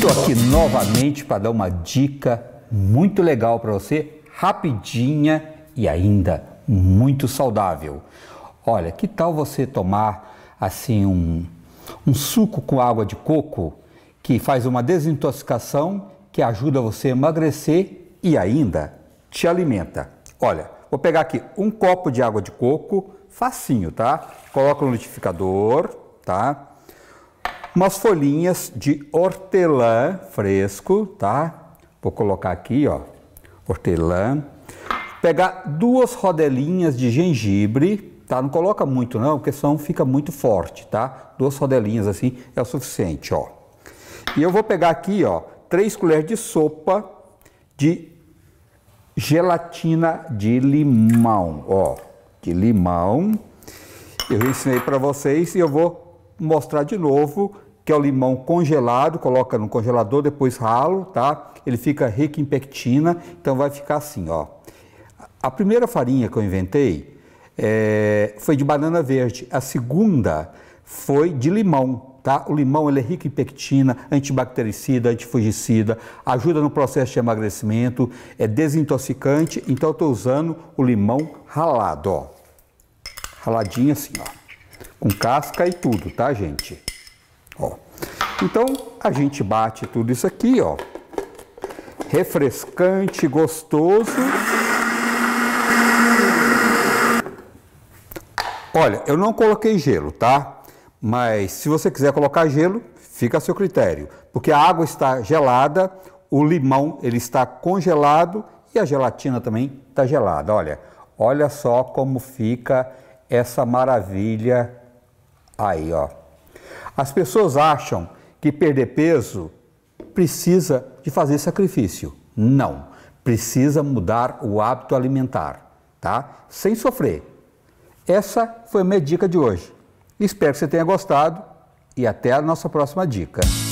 Estou aqui novamente para dar uma dica muito legal para você, rapidinha e ainda muito saudável. Olha, que tal você tomar assim um, um suco com água de coco que faz uma desintoxicação, que ajuda você a emagrecer e ainda te alimenta. Olha, vou pegar aqui um copo de água de coco, facinho, tá? Coloca no liquidificador, tá? umas folhinhas de hortelã fresco, tá? Vou colocar aqui, ó, hortelã. Pegar duas rodelinhas de gengibre, tá? Não coloca muito não, porque senão fica muito forte, tá? Duas rodelinhas assim é o suficiente, ó. E eu vou pegar aqui, ó, três colheres de sopa de gelatina de limão, ó, de limão. Eu ensinei para vocês e eu vou mostrar de novo que é o limão congelado, coloca no congelador, depois ralo, tá? Ele fica rico em pectina, então vai ficar assim, ó. A primeira farinha que eu inventei é, foi de banana verde, a segunda foi de limão, tá? O limão ele é rico em pectina, antibactericida, antifugicida, ajuda no processo de emagrecimento, é desintoxicante, então eu estou usando o limão ralado, ó. Raladinho assim, ó. Com casca e tudo, tá, gente? Então a gente bate tudo isso aqui, ó. Refrescante, gostoso. Olha, eu não coloquei gelo, tá? Mas se você quiser colocar gelo, fica a seu critério, porque a água está gelada, o limão ele está congelado e a gelatina também está gelada. Olha, olha só como fica essa maravilha aí, ó. As pessoas acham que perder peso precisa de fazer sacrifício. Não, precisa mudar o hábito alimentar, tá? Sem sofrer. Essa foi a minha dica de hoje. Espero que você tenha gostado e até a nossa próxima dica.